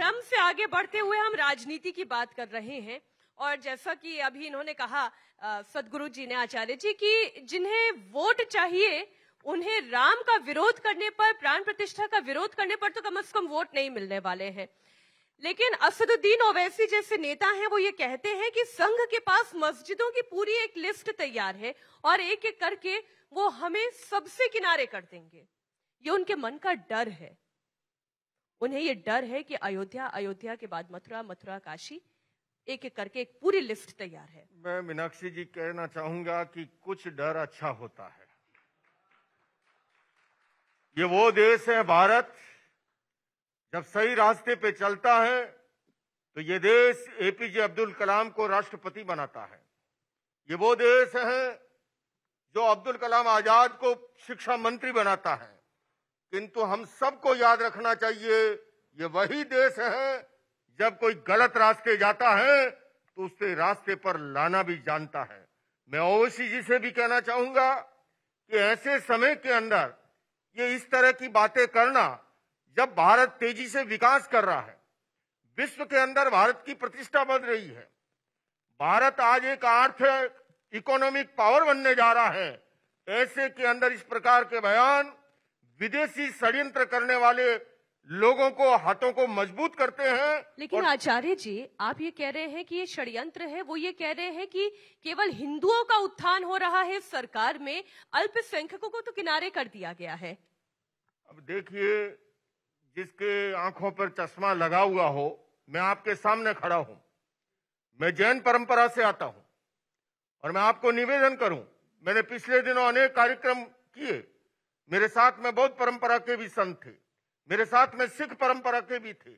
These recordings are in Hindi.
भ्रम से आगे बढ़ते हुए हम राजनीति की बात कर रहे हैं और जैसा कि अभी इन्होंने कहा सदगुरु जी ने आचार्य जी की जिन्हें वोट चाहिए उन्हें राम का विरोध करने पर प्राण प्रतिष्ठा का विरोध करने पर तो कम से कम वोट नहीं मिलने वाले हैं लेकिन असदुद्दीन ओवैसी जैसे नेता हैं वो ये कहते हैं कि संघ के पास मस्जिदों की पूरी एक लिस्ट तैयार है और एक एक करके वो हमें सबसे किनारे कर देंगे ये उनके मन का डर है उन्हें ये डर है कि अयोध्या अयोध्या के बाद मथुरा मथुरा काशी एक एक करके एक पूरी लिस्ट तैयार है मैं मीनाक्षी जी कहना चाहूंगा कि कुछ डर अच्छा होता है ये वो देश है भारत जब सही रास्ते पे चलता है तो ये देश एपीजे अब्दुल कलाम को राष्ट्रपति बनाता है ये वो देश है जो अब्दुल कलाम आजाद को शिक्षा मंत्री बनाता है किंतु हम सबको याद रखना चाहिए ये वही देश है जब कोई गलत रास्ते जाता है तो उसे रास्ते पर लाना भी जानता है मैं ओवैसी जी से भी कहना चाहूंगा कि ऐसे समय के अंदर ये इस तरह की बातें करना जब भारत तेजी से विकास कर रहा है विश्व के अंदर भारत की प्रतिष्ठा बढ़ रही है भारत आज एक आर्थ इकोनॉमिक पावर बनने जा रहा है ऐसे के अंदर इस प्रकार के बयान विदेशी षड्यंत्र करने वाले लोगों को हाथों को मजबूत करते हैं लेकिन आचार्य जी आप ये कह रहे हैं कि ये षड्यंत्र है वो ये कह रहे हैं कि केवल हिंदुओं का उत्थान हो रहा है सरकार में अल्पसंख्यकों को तो किनारे कर दिया गया है अब देखिए जिसके आंखों पर चश्मा लगा हुआ हो मैं आपके सामने खड़ा हूं मैं जैन परंपरा से आता हूं और मैं आपको निवेदन करूं मैंने पिछले दिनों अनेक कार्यक्रम किए मेरे साथ में बौद्ध परंपरा के भी संत थे मेरे साथ में सिख परंपरा के भी थे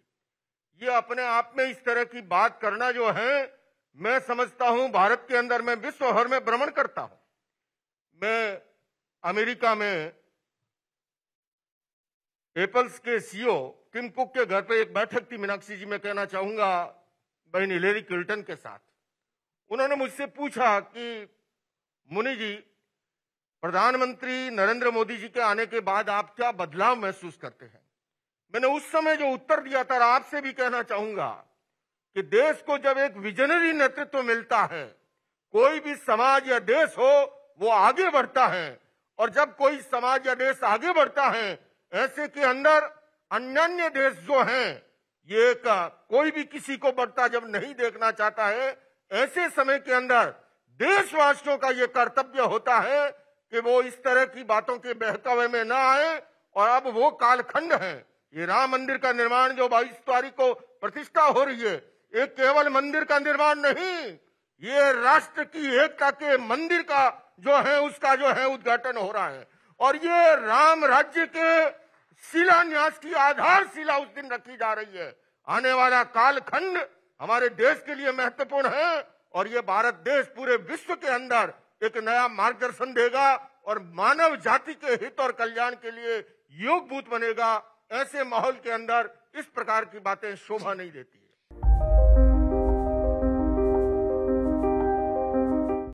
ये अपने आप में इस तरह की बात करना जो है मैं समझता हूं भारत के अंदर मैं विश्व भर में भ्रमण करता हूं मैं अमेरिका में एपल्स के सीईओ किम कुक के घर पे एक बैठक थी मीनाक्षी जी मैं कहना चाहूंगा बहन हिलेरी क्लिटन के साथ उन्होंने मुझसे पूछा कि मुनि जी प्रधानमंत्री नरेंद्र मोदी जी के आने के बाद आप क्या बदलाव महसूस करते हैं मैंने उस समय जो उत्तर दिया था आपसे भी कहना चाहूंगा कि देश को जब एक विजनरी नेतृत्व मिलता है कोई भी समाज या देश हो वो आगे बढ़ता है और जब कोई समाज या देश आगे बढ़ता है ऐसे के अंदर अन्य देश जो हैं ये का कोई भी किसी को बढ़ता जब नहीं देखना चाहता है ऐसे समय के अंदर देशवासियों का ये कर्तव्य होता है कि वो इस तरह की बातों के बहकावे में ना आए और अब वो कालखंड है ये राम मंदिर का निर्माण जो बाईस तारीख को प्रतिष्ठा हो रही है ये केवल मंदिर का निर्माण नहीं ये राष्ट्र की एकता के मंदिर का जो है उसका जो है उद्घाटन हो रहा है और ये राम राज्य के शिलान्यास की आधारशिला उस दिन रखी जा रही है आने वाला कालखंड हमारे देश के लिए महत्वपूर्ण है और ये भारत देश पूरे विश्व के अंदर एक नया मार्गदर्शन देगा और मानव जाति के हित और कल्याण के लिए योग बनेगा ऐसे माहौल के अंदर इस प्रकार की बातें शोभा नहीं देती है